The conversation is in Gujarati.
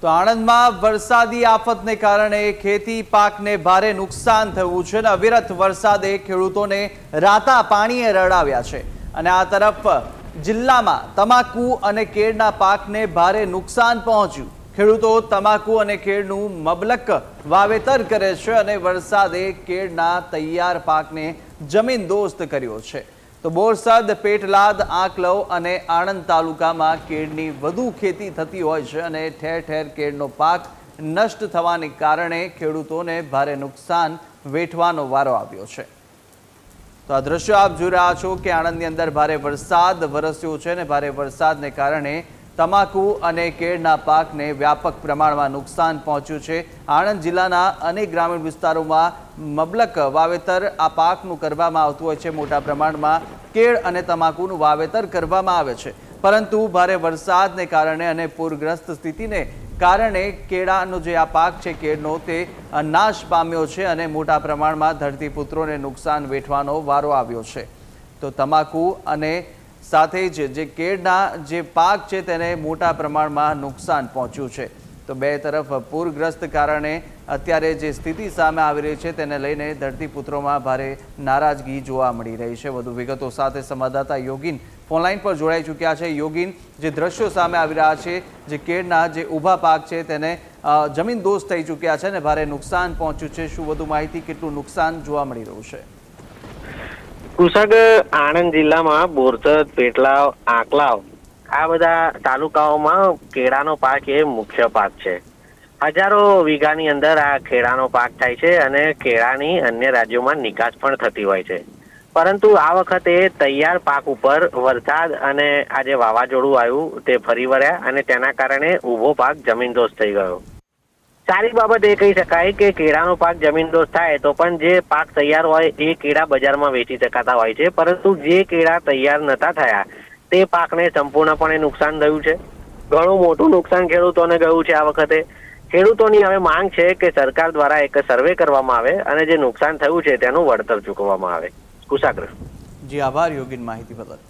તો આણંદમાં વરસાદી આફતને કારણે ખેતી પાકને ભારે નુકસાન થયું છે અને અવિરત વરસાદે ખેડૂતોને રાતા પાણીએ રડાવ્યા છે અને આ તરફ જિલ્લામાં તમાકુ અને કેળના પાકને ભારે નુકસાન પહોંચ્યું ખેડૂતો તમાકુ અને કેળનું મબલક વાવેતર કરે છે અને વરસાદે કેળના તૈયાર પાકને જમીન દોસ્ત કર્યો છે તો બોરસદ પેટલાદ આંકલવ અને આણંદ તાલુકામાં કેળની વધુ ખેતી થતી હોય છે અને ઠેર ઠેર કેળનો પાક નષ્ટ થવાને કારણે ખેડૂતોને ભારે નુકસાન વેઠવાનો વારો આવ્યો છે તો આ દ્રશ્યો આપ જોઈ રહ્યા છો કે આણંદની અંદર ભારે વરસાદ વરસ્યો છે અને ભારે વરસાદને કારણે તમાકુ અને કેળના પાકને વ્યાપક પ્રમાણમાં નુકસાન પહોંચ્યું છે આણંદ જિલ્લાના અનેક ગ્રામીણ વિસ્તારોમાં મબલક વાવેતર આ પાકનું કરવામાં આવતું હોય છે મોટા પ્રમાણમાં કેળ અને તમાકુનું વાવેતર કરવામાં આવે છે પરંતુ ભારે વરસાદને કારણે અને પૂરગ્રસ્ત સ્થિતિને કારણે કેળાનો જે આ પાક છે કેળનો તે નાશ પામ્યો છે અને મોટા પ્રમાણમાં ધરતીપુત્રોને નુકસાન વેઠવાનો વારો આવ્યો છે તો તમાકુ અને સાથે જ જે કેળના જે પાક છે તેને મોટા પ્રમાણમાં નુકસાન પહોંચ્યું છે તો બે તરફ પૂરગ્રસ્ત કારણે અત્યારે જે સ્થિતિ સામે આવી રહી છે તેને લઈને ધરતીપુત્રોમાં ભારે નારાજગી જોવા મળી રહી છે વધુ વિગતો સાથે સંવાદદાતા યોગીન ફોનલાઇન પર જોડાઈ ચૂક્યા છે યોગીન જે દ્રશ્યો સામે આવી રહ્યા છે જે કેળના જે ઊભા પાક છે તેને જમીન દોષ થઈ ચૂક્યા છે અને ભારે નુકસાન પહોંચ્યું છે શું વધુ માહિતી કેટલું નુકસાન જોવા મળી રહ્યું છે કુસગ આણંદ જિલ્લામાં બોરસદ પેટલાવ આંકલાવ આ બધા તાલુકાઓમાં કેળાનો પાક એ મુખ્ય પાક છે હજારો વીઘાની અંદર આ કેળાનો પાક થાય છે અને કેળાની અન્ય રાજ્યોમાં નિકાસ પણ થતી હોય છે પરંતુ આ વખતે તૈયાર પાક ઉપર વરસાદ અને આ જે વાવાઝોડું આવ્યું તે ફરી વળ્યા અને તેના કારણે ઊભો પાક જમીનદોસ્ત થઈ ગયો સારી બાબત એ કહી શકાય કે કેળાનો પાક જમીનદોસ્ત થાય તો પણ જે પાક તૈયાર હોય એ કેળા બજારમાં વેચી શકાતા હોય છે પરંતુ જે કેળા તૈયાર નતા થયા તે પાકને સંપૂર્ણપણે નુકસાન થયું છે ઘણું મોટું નુકસાન ખેડૂતોને ગયું છે આ વખતે ખેડૂતોની હવે માંગ છે કે સરકાર દ્વારા એક સર્વે કરવામાં આવે અને જે નુકસાન થયું છે તેનું વળતર ચૂકવવામાં આવે કુશાગ્રહ જી આભાર યોગીન માહિતી બદલ